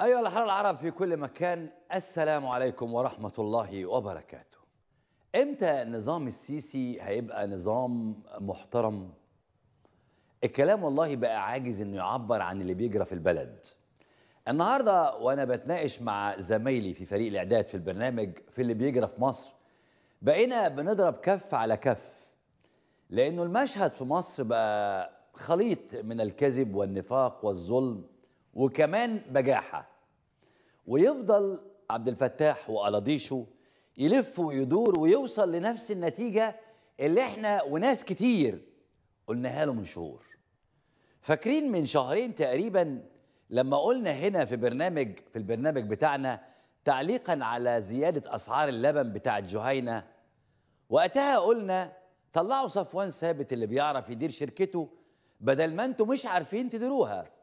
أيها الأحرار العرب في كل مكان السلام عليكم ورحمة الله وبركاته إمتى نظام السيسي هيبقى نظام محترم؟ الكلام والله بقى عاجز إنه يعبر عن اللي بيجرى في البلد النهاردة وأنا بتناقش مع زمايلي في فريق الإعداد في البرنامج في اللي بيجرى في مصر بقينا بنضرب كف على كف لأنه المشهد في مصر بقى خليط من الكذب والنفاق والظلم وكمان بجاحه ويفضل عبد الفتاح وقلاضيشه يلف ويدور ويوصل لنفس النتيجه اللي احنا وناس كتير قلناها له من شهور فاكرين من شهرين تقريبا لما قلنا هنا في برنامج في البرنامج بتاعنا تعليقا على زياده اسعار اللبن بتاع جهينه وقتها قلنا طلعوا صفوان ثابت اللي بيعرف يدير شركته بدل ما انتوا مش عارفين تديروها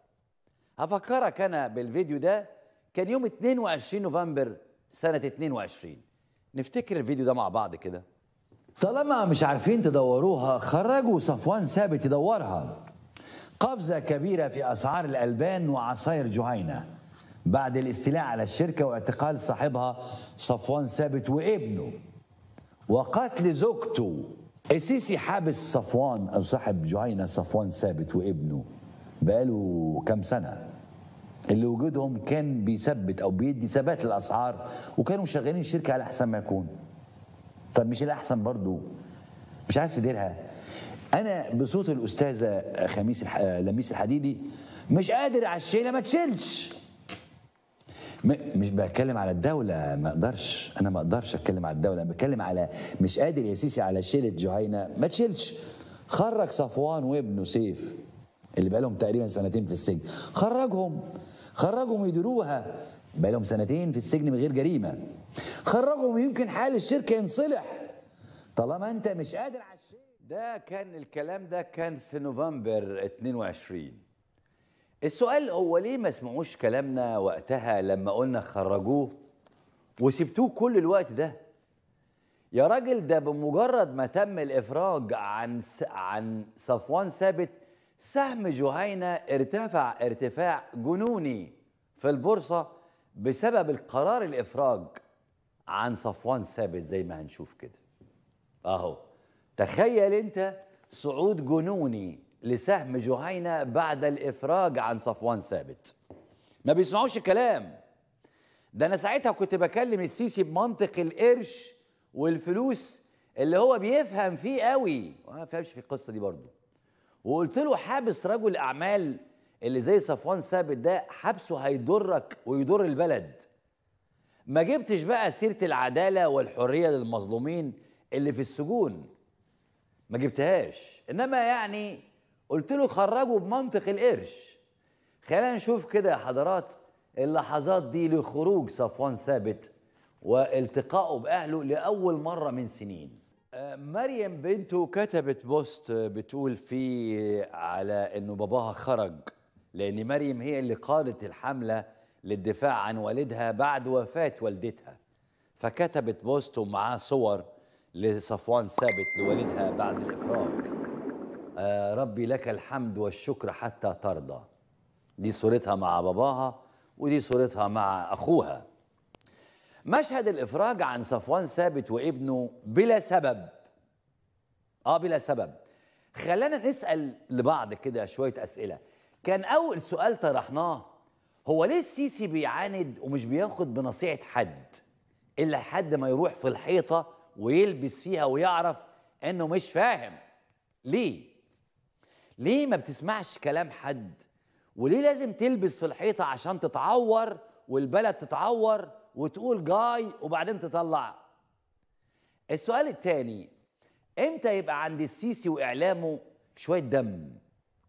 هفكرك انا بالفيديو ده كان يوم 22 نوفمبر سنه 22 نفتكر الفيديو ده مع بعض كده طالما مش عارفين تدوروها خرجوا صفوان ثابت يدورها قفزة كبيرة في أسعار الألبان وعصاير جهينة بعد الاستيلاء على الشركة واعتقال صاحبها صفوان ثابت وابنه وقتل زوجته السيسي حابس صفوان أو صاحب جهينة صفوان ثابت وابنه بقاله كام سنة اللي وجودهم كان بيثبت او بيدي ثبات للاسعار وكانوا مشغلين الشركه على احسن ما يكون طب مش الاحسن برضو مش عارف تديرها انا بصوت الاستاذه خميس الح... لميس الحديدي مش قادر على الشيله ما تشيلش م... مش بتكلم على الدولة ما اقدرش انا ما اقدرش اتكلم على الدولة انا بتكلم على مش قادر يا سيسي على شيلة جهينة ما تشيلش خرج صفوان وابنه سيف اللي بقالهم تقريبا سنتين في السجن خرجهم خرجهم يديروها بقالهم سنتين في السجن من غير جريمه خرجهم يمكن حال الشركه ينصلح طالما انت مش قادر على الشيء ده كان الكلام ده كان في نوفمبر 22 السؤال هو ليه ما سمعوش كلامنا وقتها لما قلنا خرجوه وسبتوه كل الوقت ده يا راجل ده بمجرد ما تم الافراج عن س... عن صفوان ثابت سهم جهينة ارتفع ارتفاع جنوني في البورصة بسبب القرار الإفراج عن صفوان ثابت زي ما هنشوف كده أهو تخيل أنت صعود جنوني لسهم جهينة بعد الإفراج عن صفوان ثابت ما بيسمعوش كلام ده أنا ساعتها كنت بكلم السيسي بمنطق القرش والفلوس اللي هو بيفهم فيه قوي ما فهمش في القصة دي برضه وقلت له حابس رجل اعمال اللي زي صفوان ثابت ده حبسه هيضرك ويضر البلد ما جبتش بقى سيره العداله والحريه للمظلومين اللي في السجون ما جبتهاش انما يعني قلت له خرجوا بمنطق القرش خلينا نشوف كده يا حضرات اللحظات دي لخروج صفوان ثابت والتقائه باهله لاول مره من سنين مريم بنته كتبت بوست بتقول فيه على انه باباها خرج لان مريم هي اللي قادت الحمله للدفاع عن والدها بعد وفاه والدتها فكتبت بوست ومعاه صور لصفوان ثابت لوالدها بعد الافراج آه ربي لك الحمد والشكر حتى ترضى دي صورتها مع باباها ودي صورتها مع اخوها مشهد الافراج عن صفوان ثابت وابنه بلا سبب اه بلا سبب خلانا نسال لبعض كده شويه اسئله كان اول سؤال طرحناه هو ليه السيسي بيعاند ومش بياخد بنصيحه حد الا حد ما يروح في الحيطه ويلبس فيها ويعرف انه مش فاهم ليه ليه ما بتسمعش كلام حد وليه لازم تلبس في الحيطه عشان تتعور والبلد تتعور وتقول جاي وبعدين تطلع السؤال الثاني امتى يبقى عند السيسي واعلامه شويه دم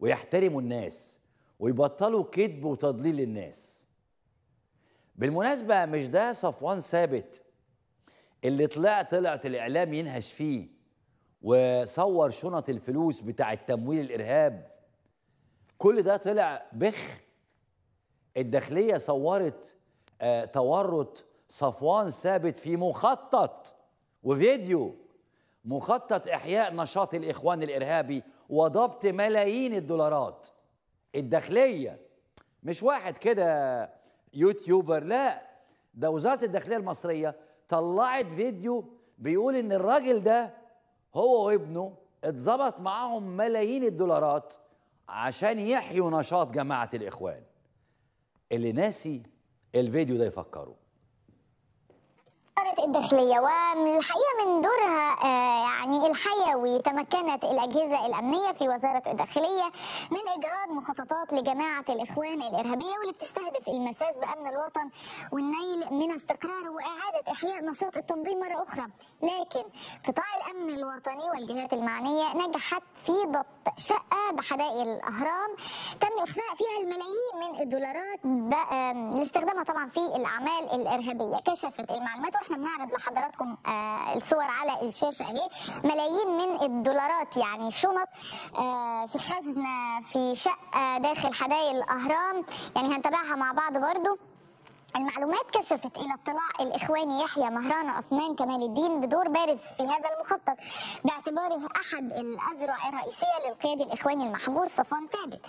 ويحترموا الناس ويبطلوا كذب وتضليل الناس بالمناسبه مش ده صفوان ثابت اللي طلع طلعت الاعلام ينهش فيه وصور شنط الفلوس بتاع تمويل الارهاب كل ده طلع بخ الداخليه صورت آه، تورط صفوان ثابت في مخطط وفيديو مخطط إحياء نشاط الإخوان الإرهابي وضبط ملايين الدولارات الداخلية مش واحد كده يوتيوبر لا ده وزارة الداخلية المصرية طلعت فيديو بيقول إن الراجل ده هو وابنه اتظبط معاهم ملايين الدولارات عشان يحيوا نشاط جماعة الإخوان اللي ناسي الفيديو ده يفكروا الداخلية والحقيقة من دورها آه، يعني الحيوي تمكنت الأجهزة الأمنية في وزارة الداخلية من إجهاض مخططات لجماعة الإخوان الإرهابية واللي بتستهدف المساس بأمن الوطن والنيل من استقراره وإعادة إحياء نشاط التنظيم مرة أخرى لكن قطاع الأمن الوطني والجهات المعنية نجحت في ضبط شقه بحدائق الاهرام تم اخفاء فيها الملايين من الدولارات لاستخدامها طبعا في الاعمال الارهابيه كشفت المعلومات واحنا بنعرض لحضراتكم آه، الصور على الشاشه اهي ملايين من الدولارات يعني شنط آه، في خزنه في شقه داخل حدائق الاهرام يعني هنتابعها مع بعض برضو المعلومات كشفت إلى اطلاع الإخواني يحيى مهران عثمان كمال الدين بدور بارز في هذا المخطط باعتباره أحد الأذرع الرئيسية للقيادي الإخواني المحبوس صفوان ثابت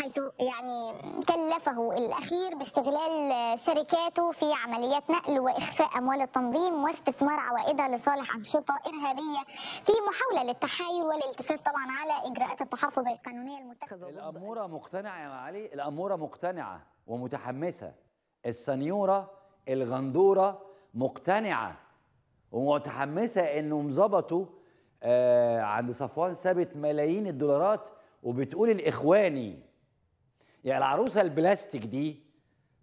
حيث يعني كلفه الأخير باستغلال شركاته في عمليات نقل وإخفاء أموال التنظيم واستثمار عوائدها لصالح أنشطة إرهابية في محاولة للتحايل والالتفاف طبعا على إجراءات التحفظ القانونية المتخذة الأمورة مقتنعة يا معالي الأمورة مقتنعة ومتحمسة السنيوره الغندوره مقتنعه ومتحمسه انهم ظبطوا آه عند صفوان ثابت ملايين الدولارات وبتقول الاخواني يعني العروسه البلاستيك دي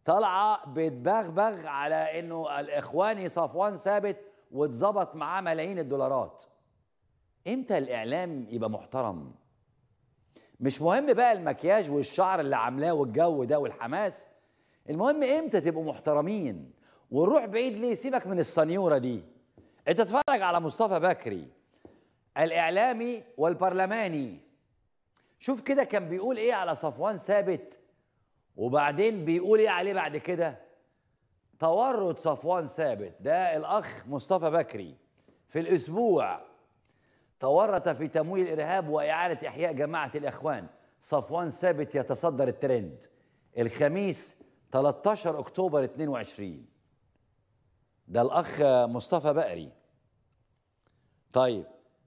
طالعه بتبغبغ على انه الاخواني صفوان ثابت واتظبط معاه ملايين الدولارات امتى الاعلام يبقى محترم مش مهم بقى المكياج والشعر اللي عاملاه والجو ده والحماس المهم امتى تبقوا محترمين ونروح بعيد ليه سيبك من السنيوره دي انت اتفرج على مصطفى بكري الاعلامي والبرلماني شوف كده كان بيقول ايه على صفوان ثابت وبعدين بيقول ايه عليه بعد كده تورط صفوان ثابت ده الاخ مصطفى بكري في الاسبوع تورط في تمويل الارهاب واعاده احياء جماعه الاخوان صفوان ثابت يتصدر الترند الخميس 13 اكتوبر 22 ده الاخ مصطفى بقري طيب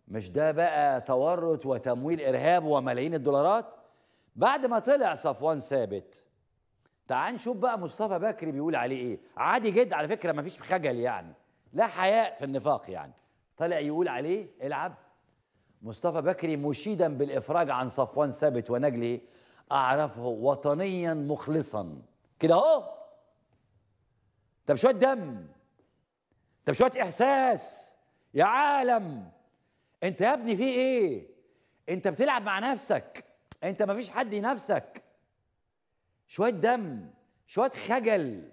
مش ده بقى تورط وتمويل ارهاب وملايين الدولارات بعد ما طلع صفوان ثابت تعال نشوف بقى مصطفى بكري بيقول عليه ايه عادي جدا على فكره مفيش خجل يعني لا حياء في النفاق يعني طلع يقول عليه العب مصطفى بكري مشيدا بالافراج عن صفوان ثابت ونجله اعرفه وطنيا مخلصا كده اهو طب بشويه دم طب بشويه احساس يا عالم انت يا ابني في ايه انت بتلعب مع نفسك انت مفيش حد ينافسك شويه دم شويه خجل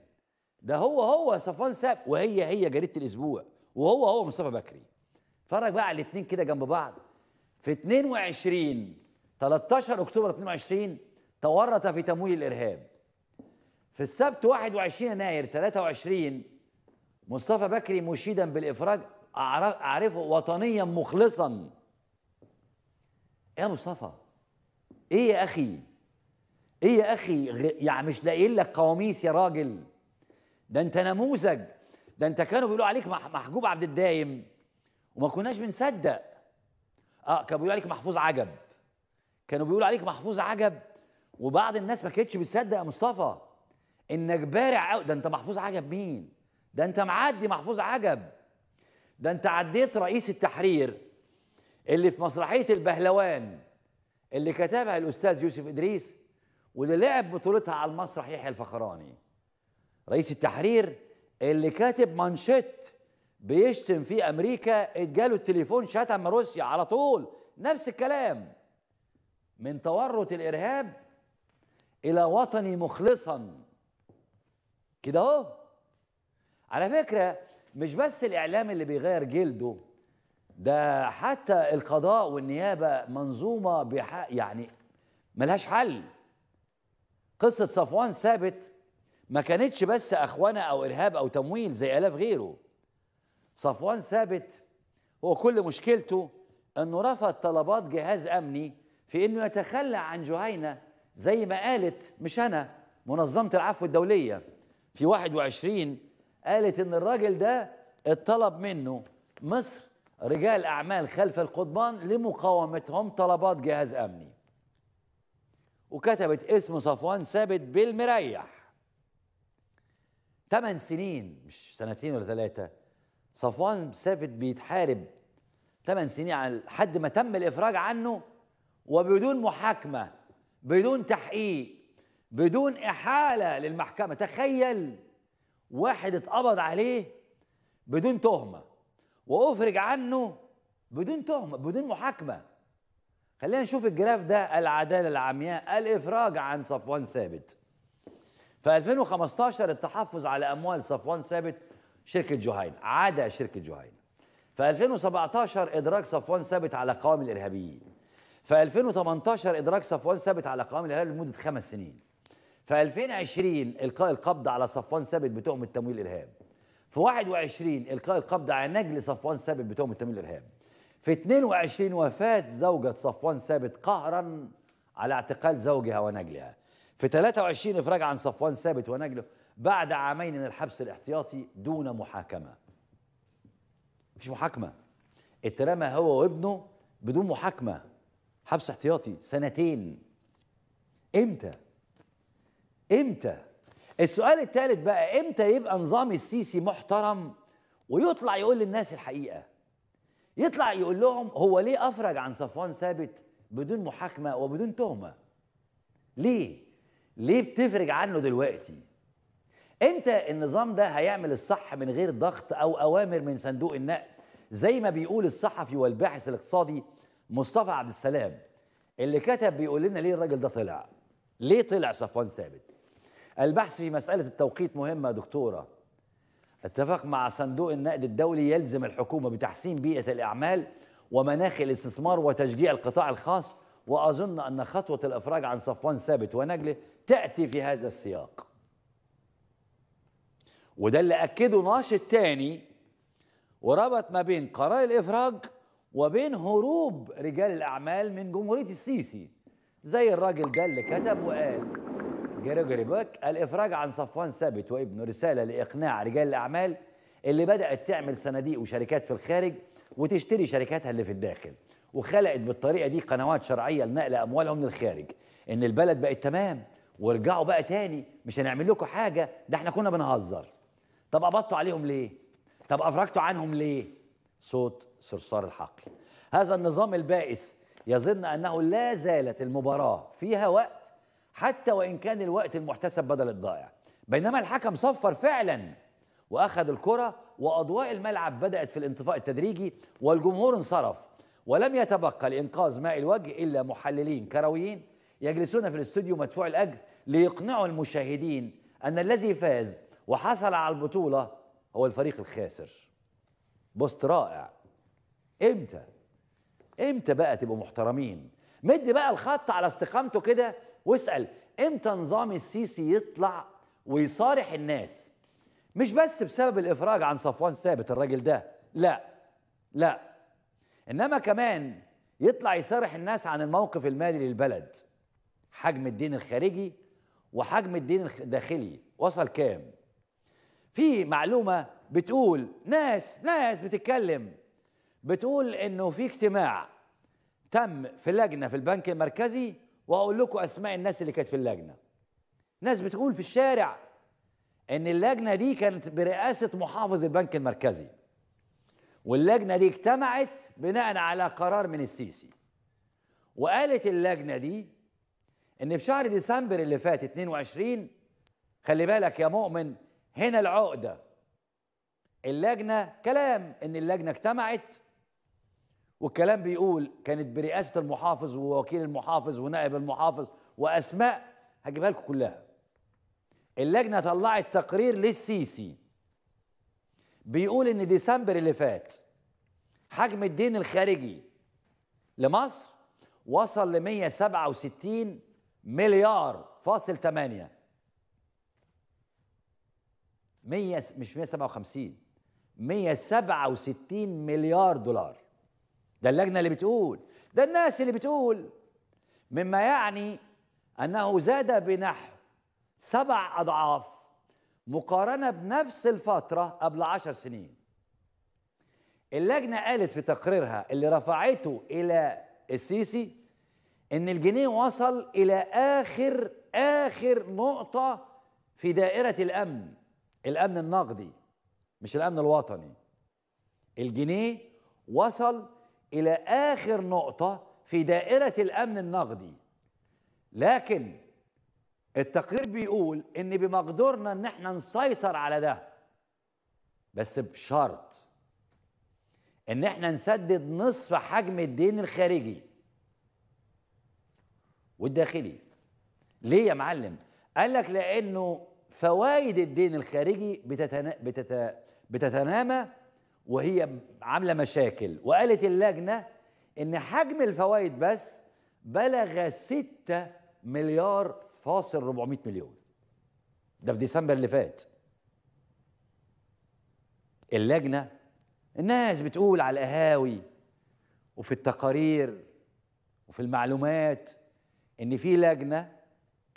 ده هو هو صفوان ساب وهي هي جريده الاسبوع وهو هو مصطفى بكري اتفرج بقى على الاثنين كده جنب بعض في 22 13 اكتوبر 22 تورط في تمويل الارهاب في السبت 21 يناير 23 مصطفى بكري مشيدا بالافراج اعرفه وطنيا مخلصا يا مصطفى ايه يا اخي ايه يا اخي يعني مش لاقيين لك قواميس يا راجل ده انت نموذج ده انت كانوا بيقولوا عليك محجوب عبد الدايم وما كناش بنصدق اه كانوا بيقولوا عليك محفوظ عجب كانوا بيقولوا عليك محفوظ عجب وبعض الناس ما كانتش بتصدق يا مصطفى انك بارع قوي ده انت محفوظ عجب مين ده انت معدي محفوظ عجب ده انت عديت رئيس التحرير اللي في مسرحيه البهلوان اللي كتبها الاستاذ يوسف ادريس واللي لعب بطولتها على المسرح يحيى الفخراني رئيس التحرير اللي كاتب مانشيت بيشتم فيه امريكا اتجاله التليفون شتم روسيا على طول نفس الكلام من تورط الارهاب الى وطني مخلصا كده اهو على فكره مش بس الاعلام اللي بيغير جلده ده حتى القضاء والنيابه منظومه بحق يعني ملهاش حل قصه صفوان ثابت ما كانتش بس اخوانه او ارهاب او تمويل زي الاف غيره صفوان ثابت هو كل مشكلته انه رفض طلبات جهاز امني في انه يتخلى عن جهينه زي ما قالت مش انا منظمه العفو الدوليه في 21 قالت ان الراجل ده اتطلب منه مصر رجال اعمال خلف القضبان لمقاومتهم طلبات جهاز امني وكتبت اسم صفوان ثابت بالمريح ثمان سنين مش سنتين ولا ثلاثه صفوان ثابت بيتحارب ثمان سنين على لحد ما تم الافراج عنه وبدون محاكمه بدون تحقيق بدون احاله للمحكمه تخيل واحد اتقبض عليه بدون تهمه وافرج عنه بدون تهمه بدون محاكمه خلينا نشوف الجراف ده العداله العمياء الافراج عن صفوان ثابت في 2015 التحفظ على اموال صفوان ثابت شركه جهينة عدا شركه جهينة في 2017 ادراج صفوان ثابت على قوام الارهابيين في 2018 ادراج صفوان ثابت على قوام الارهاب لمده خمس سنين في 2020 القاء القبض على صفوان ثابت بتهمه تمويل الارهاب في 21 القاء القبض على نجل صفوان ثابت بتهمه تمويل الارهاب في 22 وفاه زوجة صفوان ثابت قهرا على اعتقال زوجها ونجلها في 23 افراج عن صفوان ثابت ونجله بعد عامين من الحبس الاحتياطي دون محاكمه مش محاكمه اترمى هو وابنه بدون محاكمه حبس احتياطي سنتين امتى امتى السؤال الثالث بقى امتى يبقى نظام السيسي محترم ويطلع يقول للناس الحقيقه يطلع يقول لهم هو ليه افرج عن صفوان ثابت بدون محاكمه وبدون تهمه ليه ليه بتفرج عنه دلوقتي امتى النظام ده هيعمل الصح من غير ضغط او اوامر من صندوق النقد زي ما بيقول الصحفي والباحث الاقتصادي مصطفى عبد السلام اللي كتب بيقول لنا ليه الراجل ده طلع ليه طلع صفوان ثابت البحث في مسألة التوقيت مهمة دكتورة اتفق مع صندوق النقد الدولي يلزم الحكومة بتحسين بيئة الأعمال ومناخ الاستثمار وتشجيع القطاع الخاص وأظن أن خطوة الإفراج عن صفوان ثابت ونجلة تأتي في هذا السياق وده اللي أكده ناشط تاني وربط ما بين قرار الإفراج وبين هروب رجال الأعمال من جمهورية السيسي زي الراجل ده اللي كتب وقال جريجوري بوك الافراج عن صفوان ثابت وابنه رساله لاقناع رجال الاعمال اللي بدات تعمل صناديق وشركات في الخارج وتشتري شركاتها اللي في الداخل وخلقت بالطريقه دي قنوات شرعيه لنقل اموالهم من الخارج ان البلد بقت تمام وارجعوا بقى تاني مش هنعمل لكم حاجه ده احنا كنا بنهزر طب قبضتوا عليهم ليه طب افرجتوا عنهم ليه صوت صرصار الحقل هذا النظام البائس يظن انه لا زالت المباراه فيها وقت حتى وإن كان الوقت المحتسب بدل الضائع بينما الحكم صفر فعلا وأخذ الكرة وأضواء الملعب بدأت في الانطفاء التدريجي والجمهور انصرف ولم يتبقى لإنقاذ ماء الوجه إلا محللين كرويين يجلسون في الاستوديو مدفوع الأجر ليقنعوا المشاهدين أن الذي فاز وحصل على البطولة هو الفريق الخاسر بوست رائع امتى امتى بقى تبقوا محترمين مد بقى الخط على استقامته كده واسال امتى نظام السيسي يطلع ويصارح الناس مش بس بسبب الافراج عن صفوان ثابت الراجل ده لا لا انما كمان يطلع يصارح الناس عن الموقف المالي للبلد حجم الدين الخارجي وحجم الدين الداخلي وصل كام في معلومه بتقول ناس ناس بتتكلم بتقول انه في اجتماع تم في لجنه في البنك المركزي واقول لكم اسماء الناس اللي كانت في اللجنه ناس بتقول في الشارع ان اللجنه دي كانت برئاسه محافظ البنك المركزي واللجنه دي اجتمعت بناء على قرار من السيسي وقالت اللجنه دي ان في شهر ديسمبر اللي فات 22 خلي بالك يا مؤمن هنا العقده اللجنه كلام ان اللجنه اجتمعت والكلام بيقول كانت برئاسه المحافظ ووكيل المحافظ ونائب المحافظ واسماء هجيبها لكم كلها اللجنه طلعت تقرير للسيسي بيقول ان ديسمبر اللي فات حجم الدين الخارجي لمصر وصل ل 167 مليار فاصل 8 100 مش 157 167 مليار دولار ده اللجنة اللي بتقول ده الناس اللي بتقول مما يعني أنه زاد بنحو سبع أضعاف مقارنة بنفس الفترة قبل عشر سنين اللجنة قالت في تقريرها اللي رفعته إلى السيسي إن الجنيه وصل إلى آخر آخر نقطة في دائرة الأمن الأمن النقدي مش الأمن الوطني الجنيه وصل الى اخر نقطه في دائره الامن النقدي لكن التقرير بيقول ان بمقدورنا ان احنا نسيطر على ده بس بشرط ان احنا نسدد نصف حجم الدين الخارجي والداخلي ليه يا معلم قال لك لانه فوائد الدين الخارجي بتتنا... بتت... بتتنامى وهي عامله مشاكل وقالت اللجنه ان حجم الفوائد بس بلغ 6 مليار فاصل 400 مليون ده في ديسمبر اللي فات اللجنه الناس بتقول على القهاوي وفي التقارير وفي المعلومات ان في لجنه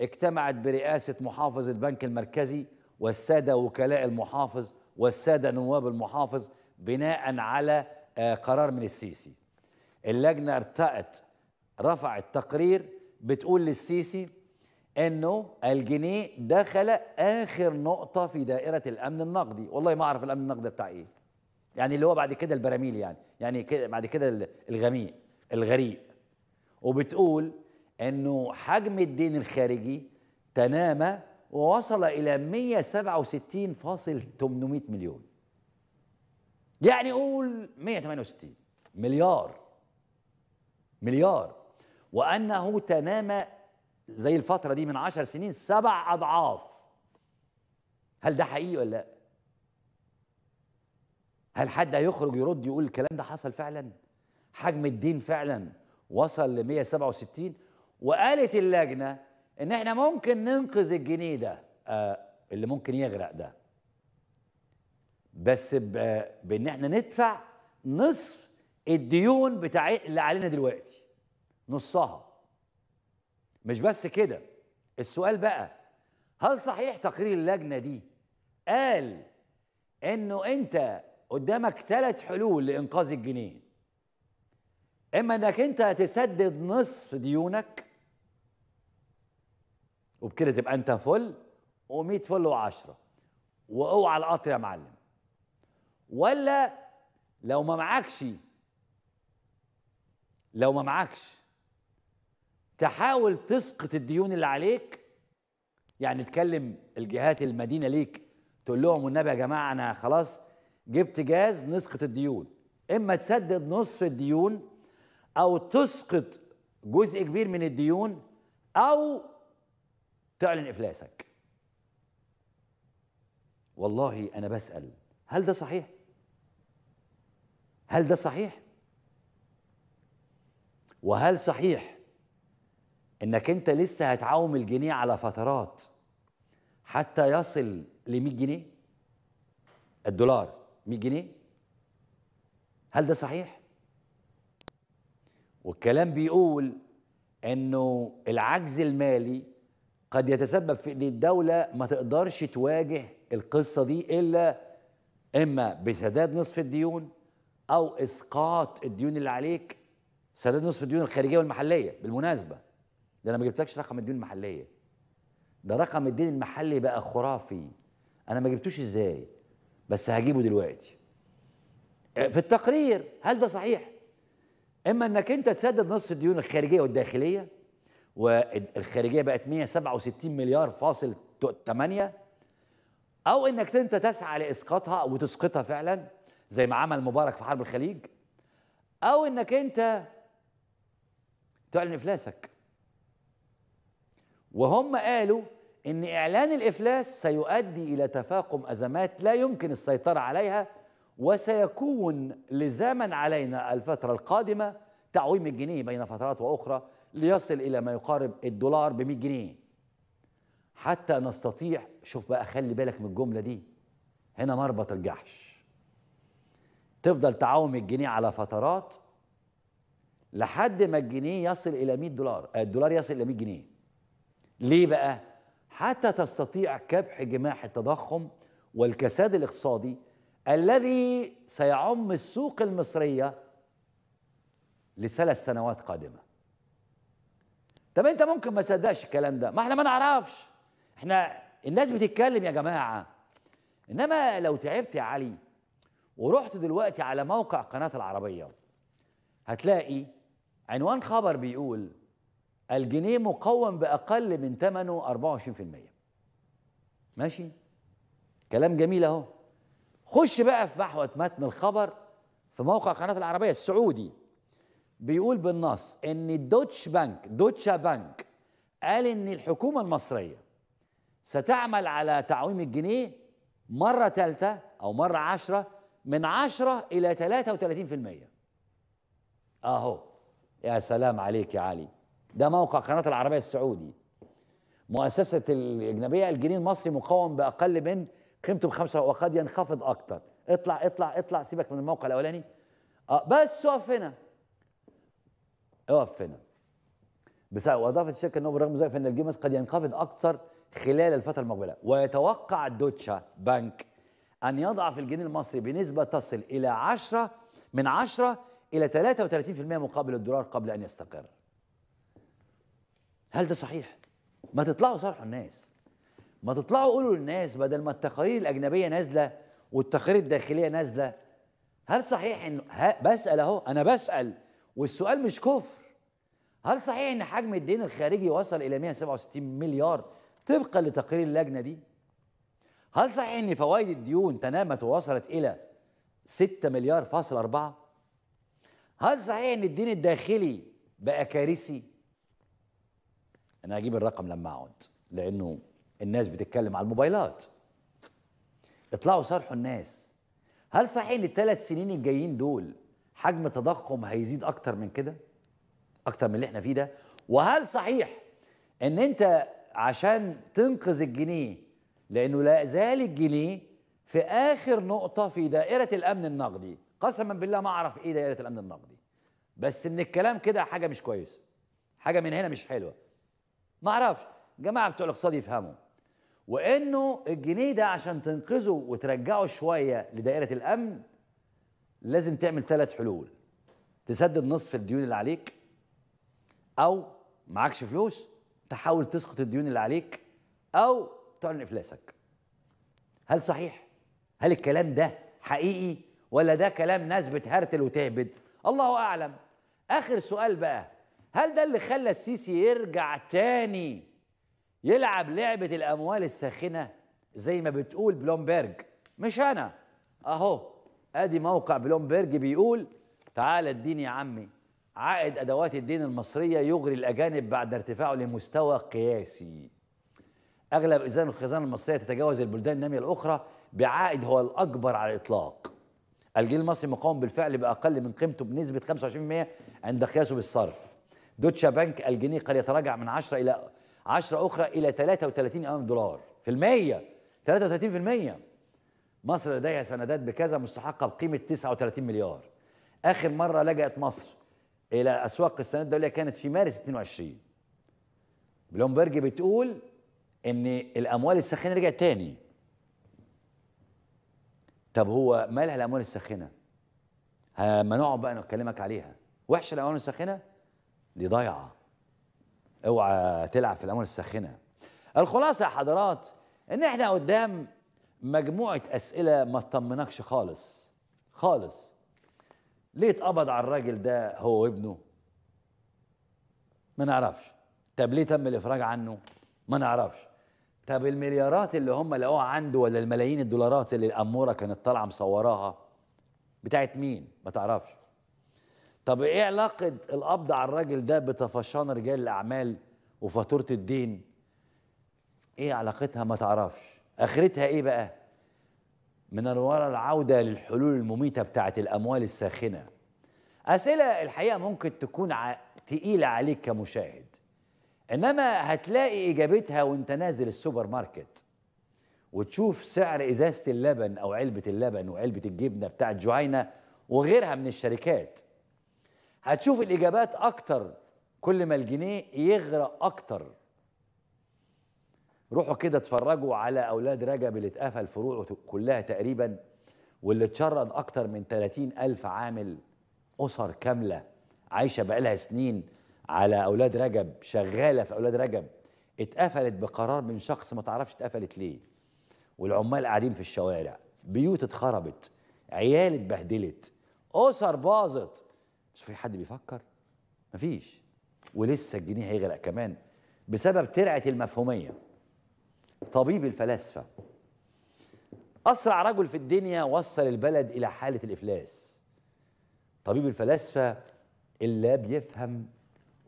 اجتمعت برئاسه محافظ البنك المركزي والساده وكلاء المحافظ والساده نواب المحافظ بناء على آه، قرار من السيسي اللجنة ارتقت رفعت تقرير بتقول للسيسي انه الجنيه دخل اخر نقطة في دائرة الامن النقدي والله ما اعرف الامن النقدي بتاع ايه يعني اللي هو بعد كده البراميل يعني يعني كده بعد كده الغميق الغريق وبتقول انه حجم الدين الخارجي تنامى ووصل الى 167.800 مليون يعني قول 168 مليار مليار وأنه تنامى زي الفترة دي من 10 سنين سبع أضعاف هل ده حقيقي ولا لا؟ هل حد هيخرج يرد يقول الكلام ده حصل فعلا؟ حجم الدين فعلا وصل ل 167 وقالت اللجنة إن إحنا ممكن ننقذ الجنيه ده آه اللي ممكن يغرق ده بس بان احنا ندفع نصف الديون بتاع إيه اللي علينا دلوقتي نصها مش بس كده السؤال بقى هل صحيح تقرير اللجنه دي قال انه انت قدامك ثلاث حلول لانقاذ الجنيه اما انك انت هتسدد نصف ديونك وبكده تبقى انت فل و100 فل و10 واوعى القطر يا معلم ولا لو ما معكش لو ما معكش تحاول تسقط الديون اللي عليك يعني تكلم الجهات المدينه ليك تقول لهم والنبي يا جماعه انا خلاص جبت جاز نسقط الديون اما تسدد نصف الديون او تسقط جزء كبير من الديون او تعلن افلاسك والله انا بسال هل ده صحيح هل ده صحيح وهل صحيح انك انت لسه هتعوم الجنيه على فترات حتى يصل ل 100 جنيه الدولار 100 جنيه هل ده صحيح والكلام بيقول انه العجز المالي قد يتسبب في ان الدوله ما تقدرش تواجه القصه دي الا اما بسداد نصف الديون او اسقاط الديون اللي عليك سداد نصف الديون الخارجيه والمحليه بالمناسبه ده انا ما جبتلكش رقم الديون المحليه ده رقم الدين المحلي بقى خرافي انا ما جبتوش ازاي بس هجيبه دلوقتي آه، في التقرير هل ده صحيح اما انك انت تسدد نصف الديون الخارجيه والداخليه والخارجيه بقت 167 مليار فاصل 8 او انك انت تسعى لاسقاطها وتسقطها فعلا زي ما عمل مبارك في حرب الخليج او انك انت تعلن افلاسك وهم قالوا ان اعلان الافلاس سيؤدي الى تفاقم ازمات لا يمكن السيطره عليها وسيكون لزاما علينا الفتره القادمه تعويم الجنيه بين فترات واخرى ليصل الى ما يقارب الدولار ب 100 جنيه حتى نستطيع شوف بقى خلي بالك من الجمله دي هنا مربط الجحش تفضل تعوم الجنيه على فترات لحد ما الجنيه يصل الى 100 دولار آه، الدولار يصل الى 100 جنيه ليه بقى حتى تستطيع كبح جماح التضخم والكساد الاقتصادي الذي سيعم السوق المصريه لثلاث سنوات قادمه طب انت ممكن ما تصدقش الكلام ده ما احنا ما نعرفش احنا الناس بتتكلم يا جماعه انما لو تعبت يا علي ورحت دلوقتي على موقع قناة العربية هتلاقي عنوان خبر بيقول الجنيه مقوم بأقل من ثمنه 24% ماشي كلام جميل اهو خش بقى في بحوة متن الخبر في موقع قناة العربية السعودي بيقول بالنص ان الدوتش بنك دوتشا بنك قال ان الحكومة المصرية ستعمل على تعويم الجنيه مرة ثالثة او مرة عشرة من 10 إلى 33% أهو يا سلام عليك يا علي ده موقع قناة العربية السعودي مؤسسة الأجنبية الجنيه المصري مقاوم بأقل من قيمته بخمسة وقد ينخفض أكتر اطلع اطلع اطلع سيبك من الموقع الأولاني آه بس اقف هنا اقف هنا وأضافت الشركة أنه بالرغم من ذلك فإن الجنيه المصري قد ينخفض أكثر خلال الفترة المقبلة ويتوقع دوتشا بنك أن يضعف الجنيه المصري بنسبة تصل إلى 10 من 10 إلى 33% مقابل الدولار قبل أن يستقر هل ده صحيح؟ ما تطلعوا صرحوا الناس ما تطلعوا قولوا للناس بدل ما التقارير الأجنبية نازلة والتقارير الداخلية نازلة هل صحيح إن بسأل أهو أنا بسأل والسؤال مش كفر هل صحيح إن حجم الدين الخارجي وصل إلى 167 مليار طبقا لتقرير اللجنة دي؟ هل صحيح ان فوائد الديون تنامت ووصلت الى 6 مليار فاصل 4 هل صحيح ان الدين الداخلي بقى كارثي انا هجيب الرقم لما اقعد لانه الناس بتتكلم على الموبايلات اطلعوا صارحوا الناس هل صحيح ان الثلاث سنين الجايين دول حجم التضخم هيزيد اكتر من كده اكتر من اللي احنا فيه ده وهل صحيح ان انت عشان تنقذ الجنيه لأنه لا زال الجنيه في آخر نقطة في دائرة الأمن النقدي قسما بالله ما أعرف إيه دائرة الأمن النقدي بس من الكلام كده حاجة مش كويسة حاجة من هنا مش حلوة ما أعرفش جماعة بتوع الاقتصاد يفهموا وإنه الجنيه ده عشان تنقذه وترجعه شوية لدائرة الأمن لازم تعمل ثلاث حلول تسدد نصف الديون اللي عليك أو معكش فلوس تحاول تسقط الديون اللي عليك أو تعلن افلاسك هل صحيح هل الكلام ده حقيقي ولا ده كلام ناس بتهرتل وتهبد الله اعلم اخر سؤال بقى هل ده اللي خلى السيسي يرجع تاني يلعب لعبه الاموال الساخنه زي ما بتقول بلومبرج مش انا اهو ادي موقع بلومبرج بيقول تعال الدين يا عمي عائد ادوات الدين المصريه يغري الاجانب بعد ارتفاعه لمستوى قياسي اغلب اذان الخزانه المصريه تتجاوز البلدان الناميه الاخرى بعائد هو الاكبر على الاطلاق الجنيه المصري مقاوم بالفعل باقل من قيمته بنسبه 25% عند قياسه بالصرف دوتشا بنك الجنيه قد يتراجع من 10 الى 10 اخرى الى 33 امام دولار في المية 33% مصر لديها سندات بكذا مستحقه بقيمه 39 مليار اخر مره لجأت مصر الى اسواق السندات الدوليه كانت في مارس 22 بلومبرج بتقول ان الاموال الساخنه رجعت تاني طب هو مالها الاموال الساخنه ما نقعد بقى نكلمك عليها وحشه الاموال الساخنه دي ضايعه اوعى تلعب في الاموال الساخنه الخلاصه يا حضرات ان احنا قدام مجموعه اسئله ما تطمنكش خالص خالص ليه اتقبض على الراجل ده هو وابنه ما نعرفش طب ليه تم الافراج عنه ما نعرفش طب المليارات اللي هم لقوها عنده ولا الملايين الدولارات اللي الأمورة كانت طالعة مصوراها بتاعت مين؟ ما تعرفش طب ايه علاقة القبض على الراجل ده بطفشان رجال الأعمال وفاتورة الدين؟ ايه علاقتها ما تعرفش آخرتها ايه بقى؟ من ورا العودة للحلول المميتة بتاعت الأموال الساخنة أسئلة الحقيقة ممكن تكون تقيلة عليك كمشاهد انما هتلاقي اجابتها وانت نازل السوبر ماركت وتشوف سعر ازازه اللبن او علبه اللبن وعلبه الجبنه بتاعت جهينه وغيرها من الشركات هتشوف الاجابات اكتر كل ما الجنيه يغرق اكتر روحوا كده اتفرجوا على اولاد رجب اللي اتقفل فروعه كلها تقريبا واللي اتشرد اكتر من 30 الف عامل اسر كامله عايشه بقالها سنين على اولاد رجب شغاله في اولاد رجب اتقفلت بقرار من شخص ما تعرفش اتقفلت ليه والعمال قاعدين في الشوارع بيوت اتخربت عيال اتبهدلت اسر باظت بس في حد بيفكر مفيش ولسه الجنيه هيغرق كمان بسبب ترعه المفهوميه طبيب الفلاسفه اسرع رجل في الدنيا وصل البلد الى حاله الافلاس طبيب الفلاسفه اللي لا بيفهم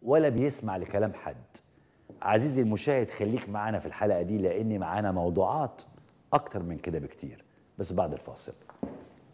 ولا بيسمع لكلام حد عزيزي المشاهد خليك معانا في الحلقة دي لأن معانا موضوعات أكتر من كده بكتير بس بعد الفاصل